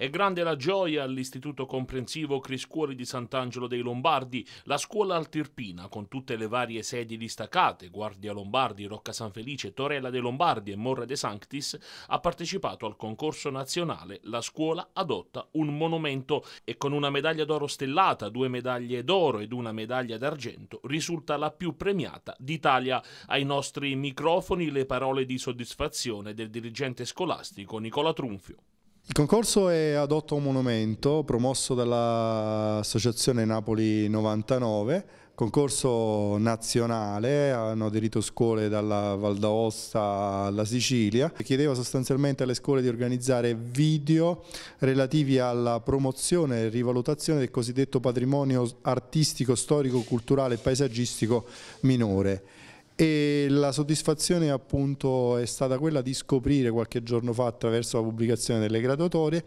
È grande la gioia all'Istituto Comprensivo Criscuoli di Sant'Angelo dei Lombardi, la scuola altirpina con tutte le varie sedi distaccate, Guardia Lombardi, Rocca San Felice, Torella dei Lombardi e Morre de Sanctis, ha partecipato al concorso nazionale La scuola adotta un monumento e con una medaglia d'oro stellata, due medaglie d'oro ed una medaglia d'argento risulta la più premiata d'Italia. Ai nostri microfoni le parole di soddisfazione del dirigente scolastico Nicola Trunfio. Il concorso è ad otto monumento, promosso dall'Associazione Napoli 99, concorso nazionale, hanno aderito scuole dalla Val d'Aosta alla Sicilia. Chiedeva sostanzialmente alle scuole di organizzare video relativi alla promozione e rivalutazione del cosiddetto patrimonio artistico, storico, culturale e paesaggistico minore e la soddisfazione appunto è stata quella di scoprire qualche giorno fa attraverso la pubblicazione delle graduatorie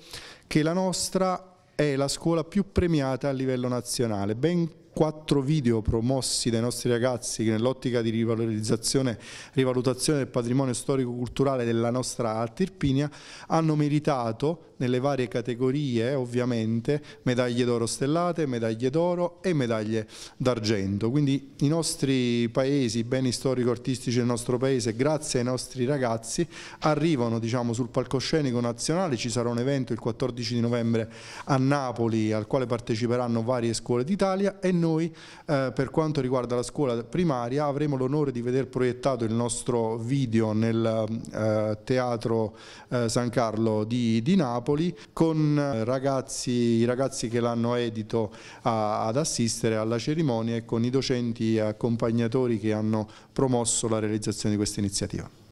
che la nostra è la scuola più premiata a livello nazionale, ben quattro video promossi dai nostri ragazzi nell'ottica di rivalutazione del patrimonio storico-culturale della nostra Tirpinia hanno meritato nelle varie categorie ovviamente medaglie d'oro stellate, medaglie d'oro e medaglie d'argento. Quindi i nostri paesi, i beni storico-artistici del nostro paese grazie ai nostri ragazzi arrivano diciamo, sul palcoscenico nazionale, ci sarà un evento il 14 di novembre a Napoli al quale parteciperanno varie scuole d'Italia e noi eh, per quanto riguarda la scuola primaria avremo l'onore di veder proiettato il nostro video nel eh, teatro eh, San Carlo di, di Napoli con eh, ragazzi, i ragazzi che l'hanno edito a, ad assistere alla cerimonia e con i docenti accompagnatori che hanno promosso la realizzazione di questa iniziativa.